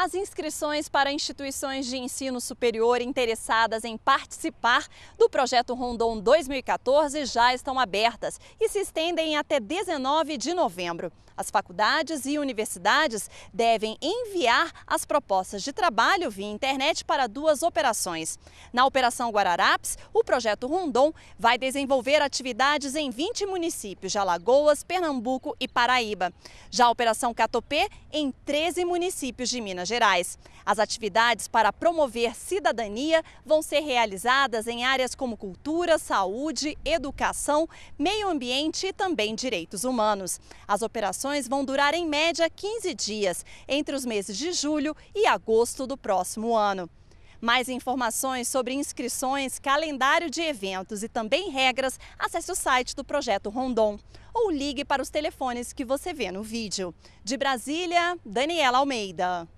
As inscrições para instituições de ensino superior interessadas em participar do projeto Rondon 2014 já estão abertas e se estendem até 19 de novembro. As faculdades e universidades devem enviar as propostas de trabalho via internet para duas operações. Na Operação Guararapes, o projeto Rondon vai desenvolver atividades em 20 municípios de Alagoas, Pernambuco e Paraíba. Já a Operação Catopê, em 13 municípios de Minas Gerais. As atividades para promover cidadania vão ser realizadas em áreas como cultura, saúde, educação, meio ambiente e também direitos humanos. As operações vão durar em média 15 dias, entre os meses de julho e agosto do próximo ano. Mais informações sobre inscrições, calendário de eventos e também regras, acesse o site do Projeto Rondon ou ligue para os telefones que você vê no vídeo. De Brasília, Daniela Almeida.